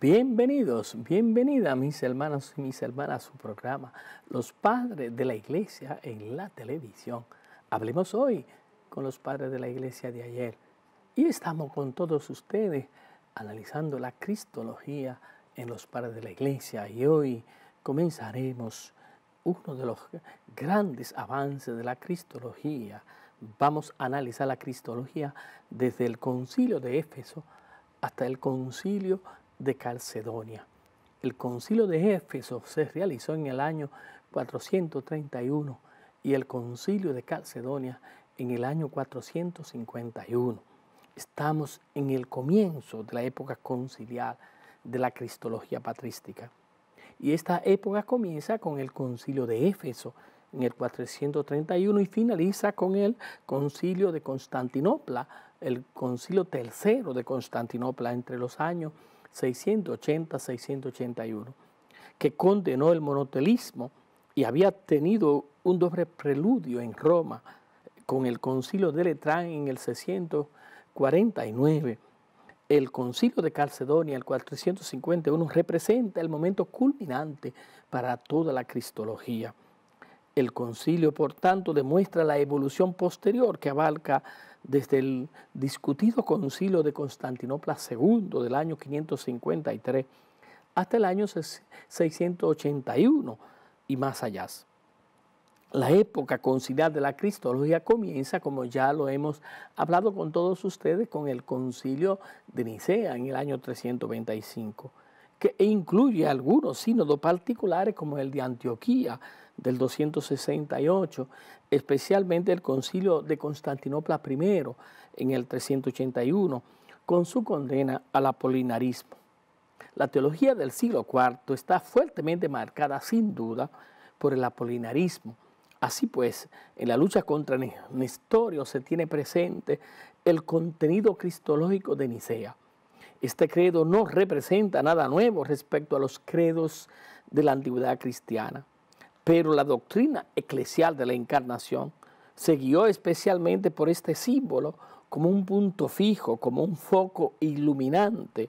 Bienvenidos, bienvenida mis hermanos y mis hermanas a su programa, Los Padres de la Iglesia en la Televisión. Hablemos hoy con los padres de la Iglesia de ayer y estamos con todos ustedes analizando la cristología en los padres de la Iglesia y hoy comenzaremos uno de los grandes avances de la cristología. Vamos a analizar la cristología desde el concilio de Éfeso hasta el concilio de Calcedonia. El concilio de Éfeso se realizó en el año 431 y el concilio de Calcedonia en el año 451. Estamos en el comienzo de la época conciliar de la cristología patrística. Y esta época comienza con el concilio de Éfeso en el 431 y finaliza con el concilio de Constantinopla, el concilio tercero de Constantinopla entre los años 680-681, que condenó el monotelismo y había tenido un doble preludio en Roma con el concilio de Letrán en el 649. El concilio de Calcedonia, el 451, representa el momento culminante para toda la cristología. El concilio, por tanto, demuestra la evolución posterior que abarca desde el discutido concilio de Constantinopla II del año 553 hasta el año 681 y más allá. La época conciliar de la Cristología comienza, como ya lo hemos hablado con todos ustedes, con el concilio de Nicea en el año 325, que incluye algunos sínodos particulares como el de Antioquía, del 268, especialmente el concilio de Constantinopla I en el 381, con su condena al apolinarismo. La teología del siglo IV está fuertemente marcada, sin duda, por el apolinarismo. Así pues, en la lucha contra Nestorio se tiene presente el contenido cristológico de Nicea. Este credo no representa nada nuevo respecto a los credos de la antigüedad cristiana. Pero la doctrina eclesial de la encarnación se guió especialmente por este símbolo como un punto fijo, como un foco iluminante,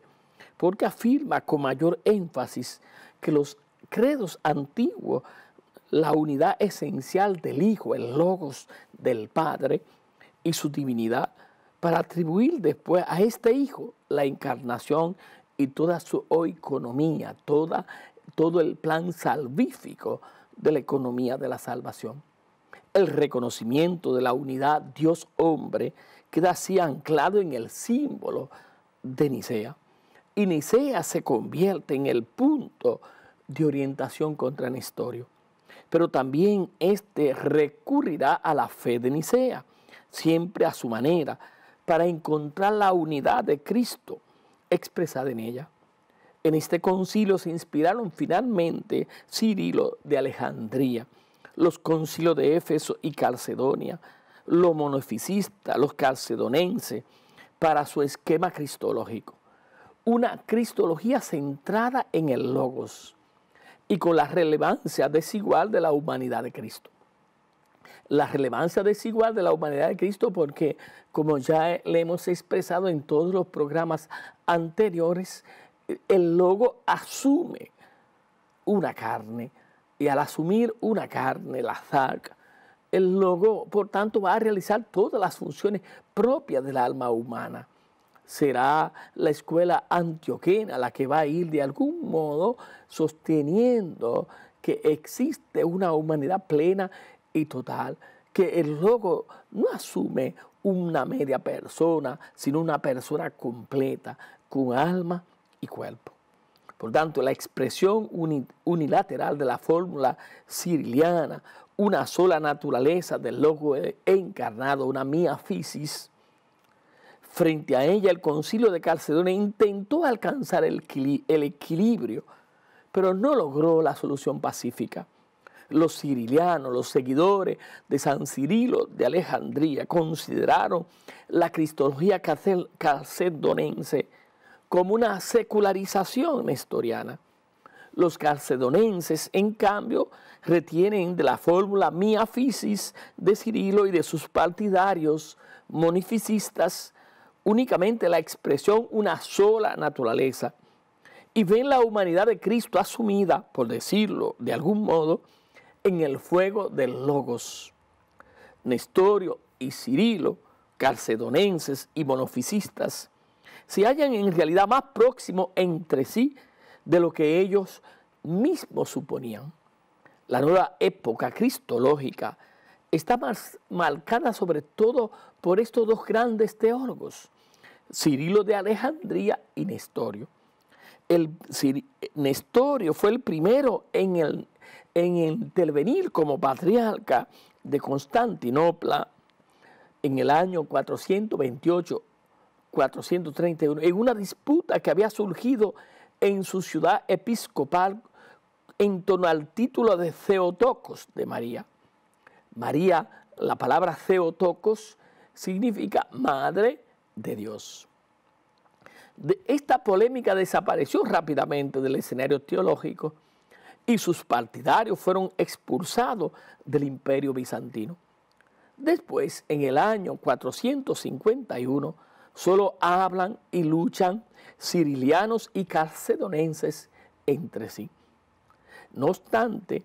porque afirma con mayor énfasis que los credos antiguos, la unidad esencial del Hijo, el logos del Padre y su divinidad, para atribuir después a este Hijo la encarnación y toda su economía, toda, todo el plan salvífico de la economía de la salvación. El reconocimiento de la unidad Dios-hombre queda así anclado en el símbolo de Nicea. Y Nicea se convierte en el punto de orientación contra Nestorio. Pero también éste recurrirá a la fe de Nicea, siempre a su manera, para encontrar la unidad de Cristo expresada en ella. En este concilio se inspiraron finalmente Cirilo de Alejandría, los concilios de Éfeso y Calcedonia, los monofisistas, los calcedonenses, para su esquema cristológico. Una cristología centrada en el logos y con la relevancia desigual de la humanidad de Cristo. La relevancia desigual de la humanidad de Cristo porque, como ya le hemos expresado en todos los programas anteriores, el logo asume una carne y al asumir una carne, la saca, el logo, por tanto, va a realizar todas las funciones propias del alma humana. Será la escuela antioquena la que va a ir de algún modo sosteniendo que existe una humanidad plena y total, que el logo no asume una media persona, sino una persona completa, con alma y cuerpo. Por tanto, la expresión unilateral de la fórmula ciriliana, una sola naturaleza del loco encarnado, una mia fisis, frente a ella el concilio de Calcedonia intentó alcanzar el, equilibrio, pero no logró la solución pacífica. Los cirilianos, los seguidores de San Cirilo de Alejandría, consideraron la cristología calcedonense como una secularización nestoriana. Los calcedonenses, en cambio, retienen de la fórmula miafisis de Cirilo y de sus partidarios monificistas únicamente la expresión una sola naturaleza y ven la humanidad de Cristo asumida, por decirlo de algún modo, en el fuego del Logos. Nestorio y Cirilo, calcedonenses y monofisistas, se hallan en realidad más próximos entre sí de lo que ellos mismos suponían. La nueva época cristológica está más marcada sobre todo por estos dos grandes teólogos, Cirilo de Alejandría y Nestorio. El, Nestorio fue el primero en, el, en intervenir como patriarca de Constantinopla en el año 428 431, en una disputa que había surgido en su ciudad episcopal en torno al título de Theotokos de María. María, la palabra Theotokos significa madre de Dios. esta polémica desapareció rápidamente del escenario teológico y sus partidarios fueron expulsados del imperio bizantino. Después, en el año 451, solo hablan y luchan sirilianos y calcedonenses entre sí. No obstante,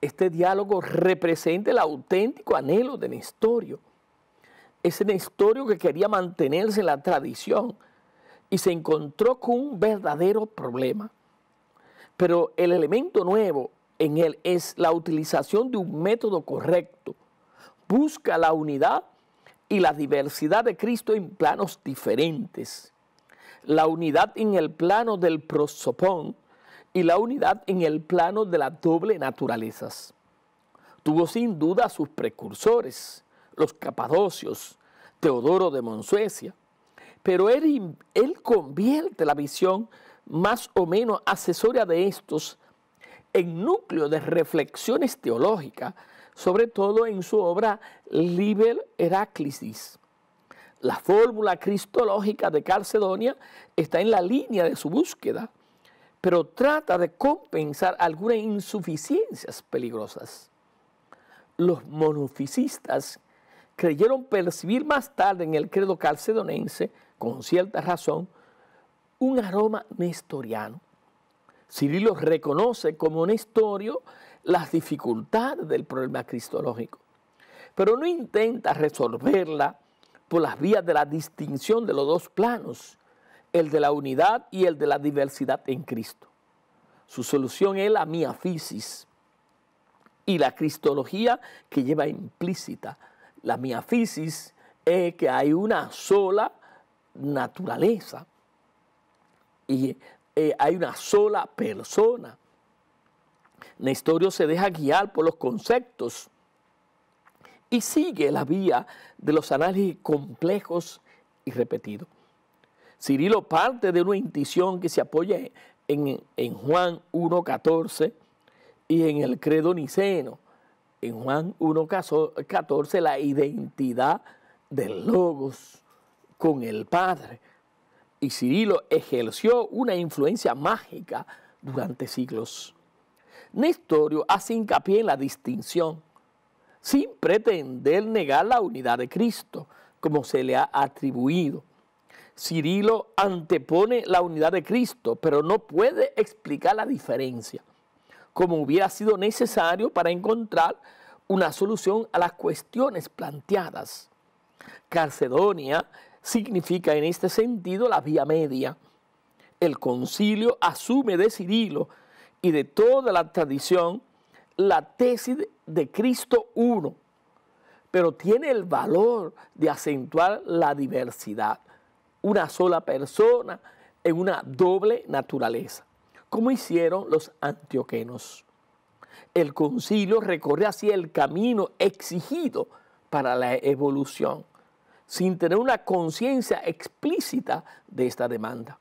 este diálogo representa el auténtico anhelo de Nestorio, ese Nestorio que quería mantenerse en la tradición y se encontró con un verdadero problema. Pero el elemento nuevo en él es la utilización de un método correcto. Busca la unidad y la diversidad de Cristo en planos diferentes. La unidad en el plano del prosopón y la unidad en el plano de las doble naturalezas. Tuvo sin duda sus precursores, los capadocios, Teodoro de Monsuecia, pero él, él convierte la visión más o menos asesoria de estos en núcleo de reflexiones teológicas sobre todo en su obra Liber Heráclisis... La fórmula cristológica de Calcedonia está en la línea de su búsqueda, pero trata de compensar algunas insuficiencias peligrosas. Los monofisistas creyeron percibir más tarde en el credo calcedonense, con cierta razón, un aroma nestoriano. Cirilo reconoce como nestorio las dificultades del problema cristológico, pero no intenta resolverla por las vías de la distinción de los dos planos, el de la unidad y el de la diversidad en Cristo. Su solución es la miafisis y la cristología que lleva implícita. La miafisis es que hay una sola naturaleza y eh, hay una sola persona Nestorio se deja guiar por los conceptos y sigue la vía de los análisis complejos y repetidos. Cirilo parte de una intuición que se apoya en, en Juan 1.14 y en el credo niceno. En Juan 1.14 la identidad del logos con el Padre. Y Cirilo ejerció una influencia mágica durante siglos. Nestorio hace hincapié en la distinción, sin pretender negar la unidad de Cristo, como se le ha atribuido. Cirilo antepone la unidad de Cristo, pero no puede explicar la diferencia, como hubiera sido necesario para encontrar una solución a las cuestiones planteadas. Carcedonia significa en este sentido la vía media. El concilio asume de Cirilo y de toda la tradición la tesis de Cristo uno, pero tiene el valor de acentuar la diversidad, una sola persona en una doble naturaleza, como hicieron los antioquenos. El concilio recorre así el camino exigido para la evolución, sin tener una conciencia explícita de esta demanda.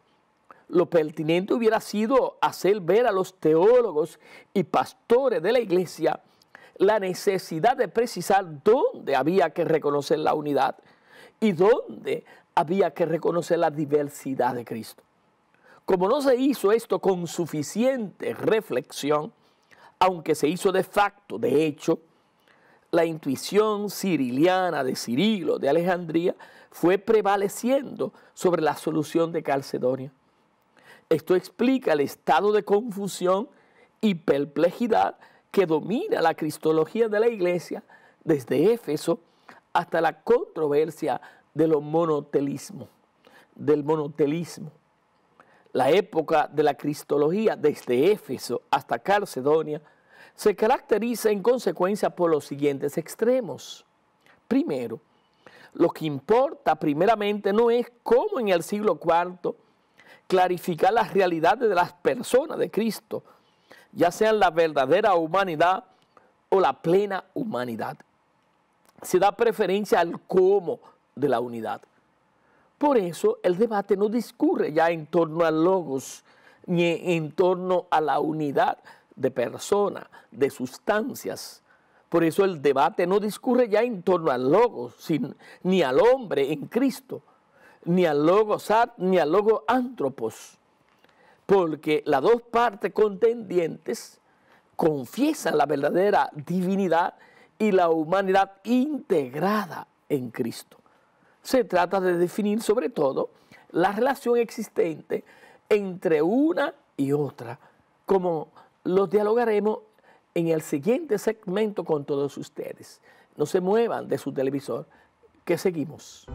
Lo pertinente hubiera sido hacer ver a los teólogos y pastores de la iglesia la necesidad de precisar dónde había que reconocer la unidad y dónde había que reconocer la diversidad de Cristo. Como no se hizo esto con suficiente reflexión, aunque se hizo de facto, de hecho, la intuición ciriliana de Cirilo de Alejandría fue prevaleciendo sobre la solución de Calcedonia. Esto explica el estado de confusión y perplejidad que domina la cristología de la iglesia desde Éfeso hasta la controversia monotelismo, del monotelismo. La época de la cristología desde Éfeso hasta Calcedonia se caracteriza en consecuencia por los siguientes extremos. Primero, lo que importa primeramente no es cómo en el siglo IV clarificar las realidades de las personas de Cristo, ya sean la verdadera humanidad o la plena humanidad. Se da preferencia al cómo de la unidad. Por eso el debate no discurre ya en torno al logos, ni en torno a la unidad de persona, de sustancias. Por eso el debate no discurre ya en torno al logos, ni al hombre en Cristo, ni al logo sat, ni al logo antropos, porque las dos partes contendientes confiesan la verdadera divinidad y la humanidad integrada en Cristo. Se trata de definir sobre todo la relación existente entre una y otra, como los dialogaremos en el siguiente segmento con todos ustedes. No se muevan de su televisor, que seguimos.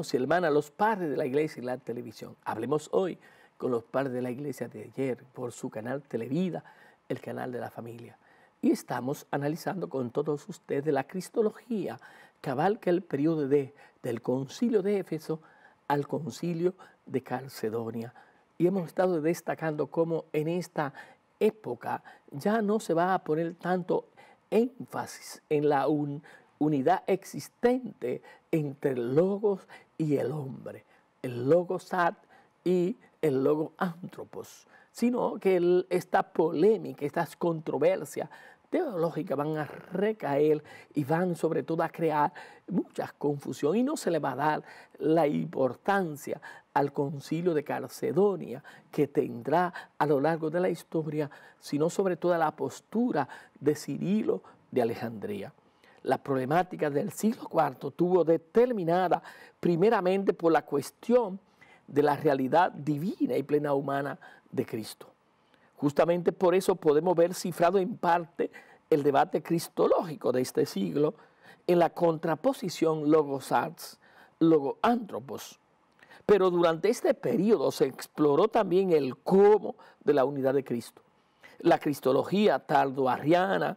hermanos y hermanas, los padres de la iglesia y la televisión. Hablemos hoy con los padres de la iglesia de ayer por su canal Televida, el canal de la familia. Y estamos analizando con todos ustedes la cristología que el periodo de, del concilio de Éfeso al concilio de Calcedonia. Y hemos estado destacando cómo en esta época ya no se va a poner tanto énfasis en la unidad existente entre logos y el hombre, el Logosat sat y el logos antropos, sino que esta polémica, estas controversias teológicas van a recaer y van sobre todo a crear mucha confusión y no se le va a dar la importancia al concilio de Calcedonia que tendrá a lo largo de la historia, sino sobre todo a la postura de Cirilo de Alejandría la problemática del siglo IV tuvo determinada primeramente por la cuestión de la realidad divina y plena humana de Cristo. Justamente por eso podemos ver cifrado en parte el debate cristológico de este siglo en la contraposición logos arts, antropos. Pero durante este periodo se exploró también el cómo de la unidad de Cristo. La cristología tardoarriana,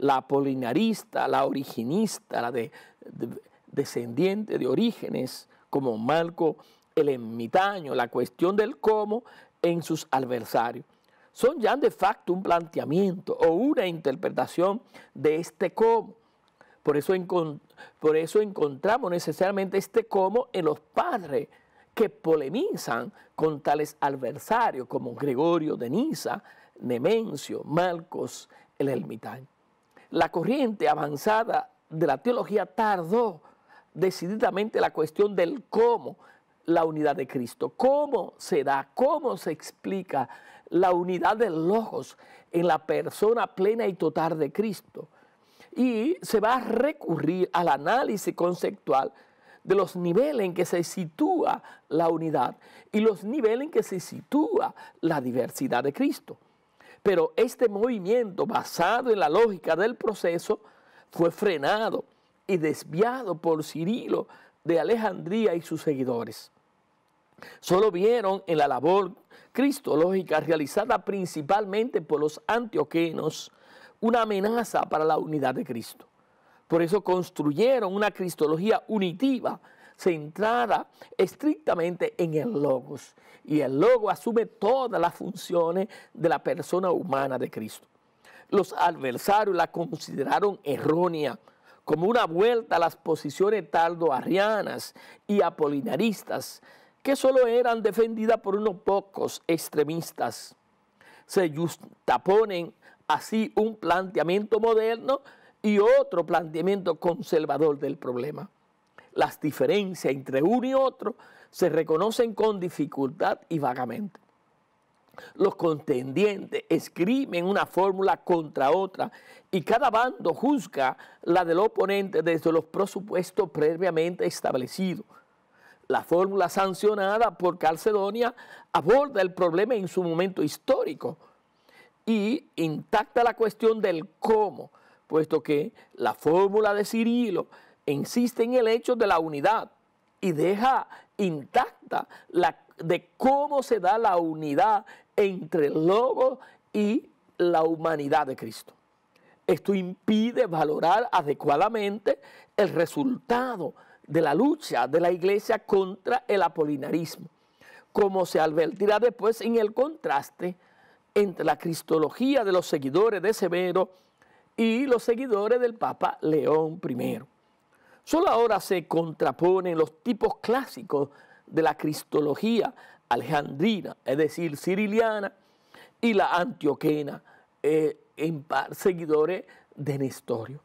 la polinarista, la originista, la de, descendiente de orígenes, como Marco el ermitaño, la cuestión del cómo en sus adversarios. Son ya de facto un planteamiento o una interpretación de este cómo. Por eso, por eso encontramos necesariamente este cómo en los padres que polemizan con tales adversarios como Gregorio de Nisa, Nemencio, Marcos el ermitaño. La corriente avanzada de la teología tardó decididamente la cuestión del cómo la unidad de Cristo, cómo se da, cómo se explica la unidad de ojos en la persona plena y total de Cristo. Y se va a recurrir al análisis conceptual de los niveles en que se sitúa la unidad y los niveles en que se sitúa la diversidad de Cristo. Pero este movimiento basado en la lógica del proceso fue frenado y desviado por Cirilo de Alejandría y sus seguidores. Solo vieron en la labor cristológica realizada principalmente por los antioquenos una amenaza para la unidad de Cristo. Por eso construyeron una cristología unitiva centrada estrictamente en el logos y el logos asume todas las funciones de la persona humana de Cristo. Los adversarios la consideraron errónea como una vuelta a las posiciones tardoarrianas y apolinaristas que solo eran defendidas por unos pocos extremistas. Se justaponen así un planteamiento moderno y otro planteamiento conservador del problema las diferencias entre uno y otro se reconocen con dificultad y vagamente. Los contendientes escriben una fórmula contra otra y cada bando juzga la del oponente desde los presupuestos previamente establecidos. La fórmula sancionada por Calcedonia aborda el problema en su momento histórico y intacta la cuestión del cómo, puesto que la fórmula de Cirilo insiste en el hecho de la unidad y deja intacta la de cómo se da la unidad entre el Logos y la humanidad de Cristo. Esto impide valorar adecuadamente el resultado de la lucha de la iglesia contra el apolinarismo, como se advertirá después en el contraste entre la cristología de los seguidores de Severo y los seguidores del Papa León I. Solo ahora se contraponen los tipos clásicos de la cristología alejandrina, es decir, ciriliana, y la antioquena, eh, en seguidores de Nestorio.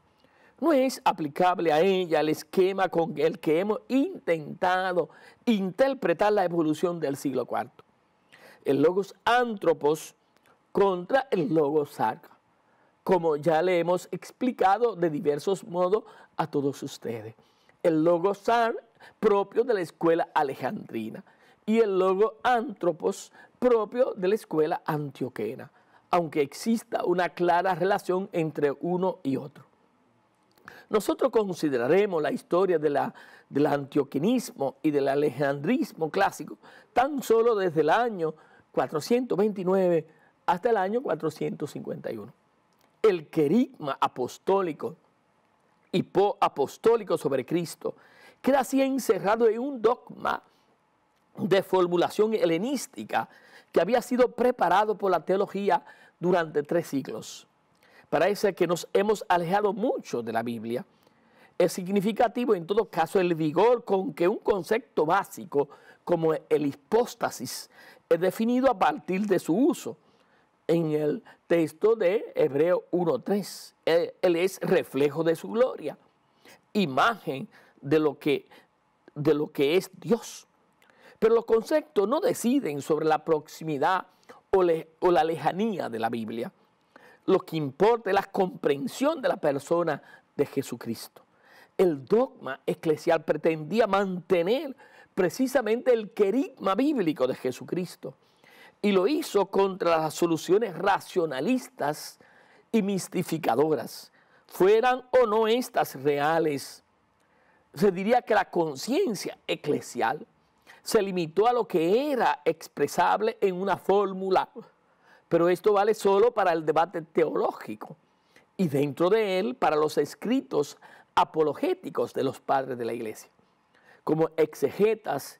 No es aplicable a ella el esquema con el que hemos intentado interpretar la evolución del siglo IV. El logos antropos contra el logos sarca como ya le hemos explicado de diversos modos a todos ustedes. El logo SAR propio de la escuela alejandrina y el logo Antropos propio de la escuela antioquena, aunque exista una clara relación entre uno y otro. Nosotros consideraremos la historia del antioquinismo y del alejandrismo clásico tan solo desde el año 429 hasta el año 451 el querigma apostólico, y po-apostólico sobre Cristo, queda así encerrado en un dogma de formulación helenística que había sido preparado por la teología durante tres siglos. Parece que nos hemos alejado mucho de la Biblia. Es significativo en todo caso el vigor con que un concepto básico como el hipóstasis es definido a partir de su uso en el texto de Hebreo 1.3. Él, es reflejo de su gloria, imagen de lo, que, de lo que es Dios. Pero los conceptos no deciden sobre la proximidad o, o la lejanía de la Biblia. Lo que importa es la comprensión de la persona de Jesucristo. El dogma eclesial pretendía mantener precisamente el querigma bíblico de Jesucristo y lo hizo contra las soluciones racionalistas y mistificadoras, fueran o no estas reales. Se diría que la conciencia eclesial se limitó a lo que era expresable en una fórmula, pero esto vale solo para el debate teológico y dentro de él para los escritos apologéticos de los padres de la iglesia. Como exegetas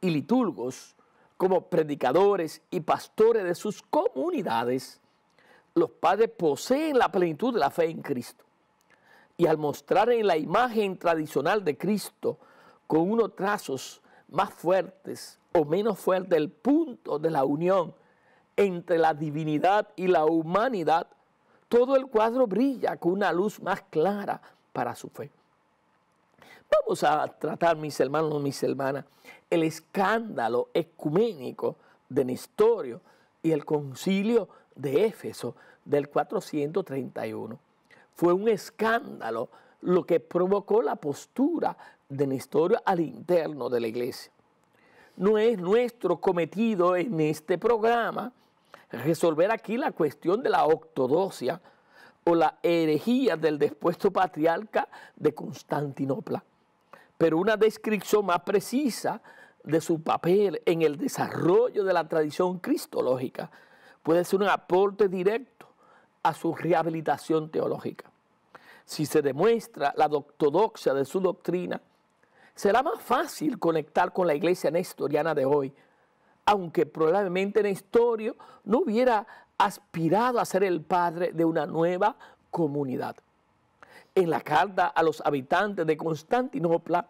y liturgos como predicadores y pastores de sus comunidades, los padres poseen la plenitud de la fe en Cristo. Y al mostrar en la imagen tradicional de Cristo, con unos trazos más fuertes o menos fuertes, el punto de la unión entre la divinidad y la humanidad, todo el cuadro brilla con una luz más clara para su fe. Vamos a tratar, mis hermanos, mis hermanas, el escándalo ecuménico de Nestorio y el concilio de Éfeso del 431. Fue un escándalo lo que provocó la postura de Nestorio al interno de la iglesia. No es nuestro cometido en este programa resolver aquí la cuestión de la ortodoxia o la herejía del despuesto patriarca de Constantinopla pero una descripción más precisa de su papel en el desarrollo de la tradición cristológica puede ser un aporte directo a su rehabilitación teológica. Si se demuestra la doctodoxia de su doctrina, será más fácil conectar con la iglesia nestoriana de hoy, aunque probablemente Nestorio no hubiera aspirado a ser el padre de una nueva comunidad en la carta a los habitantes de Constantinopla,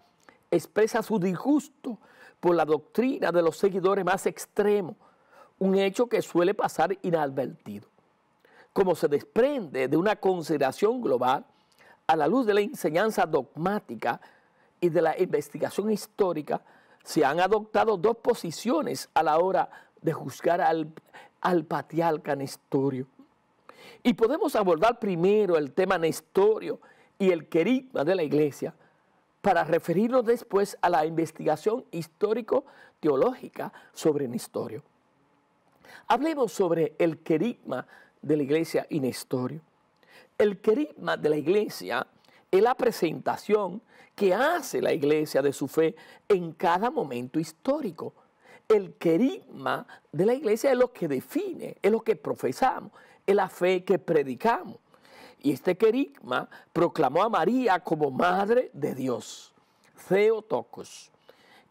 expresa su disgusto por la doctrina de los seguidores más extremos, un hecho que suele pasar inadvertido. Como se desprende de una consideración global, a la luz de la enseñanza dogmática y de la investigación histórica, se han adoptado dos posiciones a la hora de juzgar al, al patriarca Nestorio. Y podemos abordar primero el tema Nestorio y el querigma de la iglesia para referirnos después a la investigación histórico-teológica sobre Nestorio. Hablemos sobre el querigma de la iglesia y Nestorio. El querigma de la iglesia es la presentación que hace la iglesia de su fe en cada momento histórico. El querigma de la iglesia es lo que define, es lo que profesamos, es la fe que predicamos. Y este querigma proclamó a María como madre de Dios, Theotokos,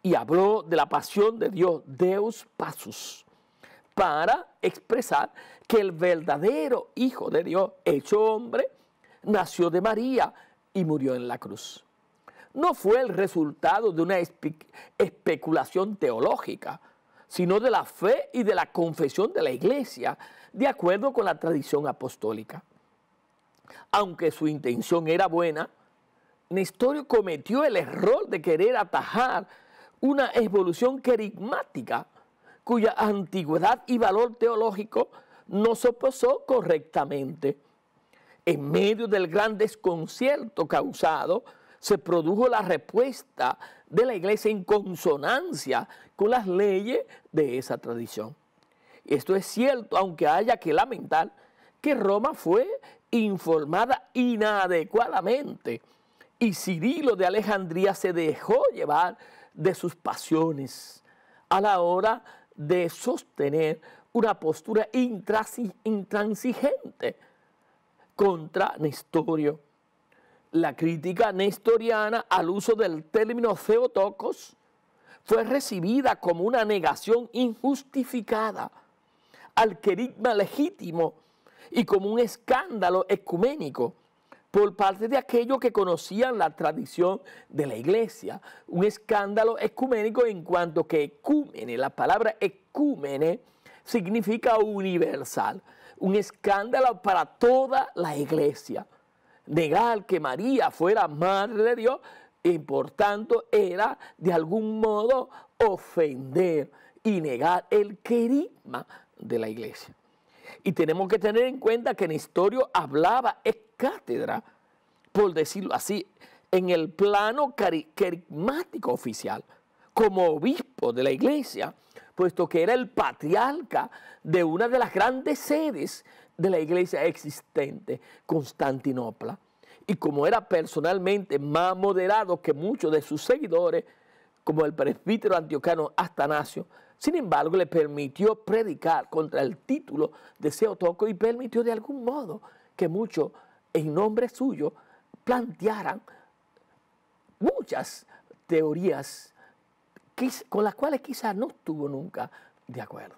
y habló de la pasión de Dios, Deus Pasus, para expresar que el verdadero Hijo de Dios, hecho hombre, nació de María y murió en la cruz. No fue el resultado de una especulación teológica, sino de la fe y de la confesión de la iglesia, de acuerdo con la tradición apostólica aunque su intención era buena, Nestorio cometió el error de querer atajar una evolución querigmática cuya antigüedad y valor teológico no se posó correctamente. En medio del gran desconcierto causado, se produjo la respuesta de la iglesia en consonancia con las leyes de esa tradición. Esto es cierto, aunque haya que lamentar que Roma fue informada inadecuadamente y Cirilo de Alejandría se dejó llevar de sus pasiones a la hora de sostener una postura intransigente contra Nestorio. La crítica nestoriana al uso del término zeotocos fue recibida como una negación injustificada al querigma legítimo y como un escándalo ecuménico por parte de aquellos que conocían la tradición de la iglesia. Un escándalo ecuménico en cuanto que ecúmene, la palabra ecumene significa universal, un escándalo para toda la iglesia. Negar que María fuera madre de Dios y por tanto era de algún modo ofender y negar el querigma de la iglesia. Y tenemos que tener en cuenta que Nestorio hablaba, es cátedra, por decirlo así, en el plano carismático oficial, como obispo de la iglesia, puesto que era el patriarca de una de las grandes sedes de la iglesia existente, Constantinopla. Y como era personalmente más moderado que muchos de sus seguidores, como el presbítero antiocano Astanasio, sin embargo, le permitió predicar contra el título de Seotoco y permitió de algún modo que muchos, en nombre suyo, plantearan muchas teorías con las cuales quizás no estuvo nunca de acuerdo.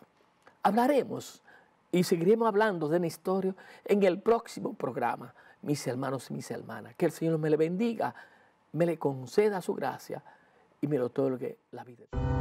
Hablaremos y seguiremos hablando de historia en el próximo programa, mis hermanos y mis hermanas. Que el Señor me le bendiga, me le conceda su gracia y me lo otorgue la vida.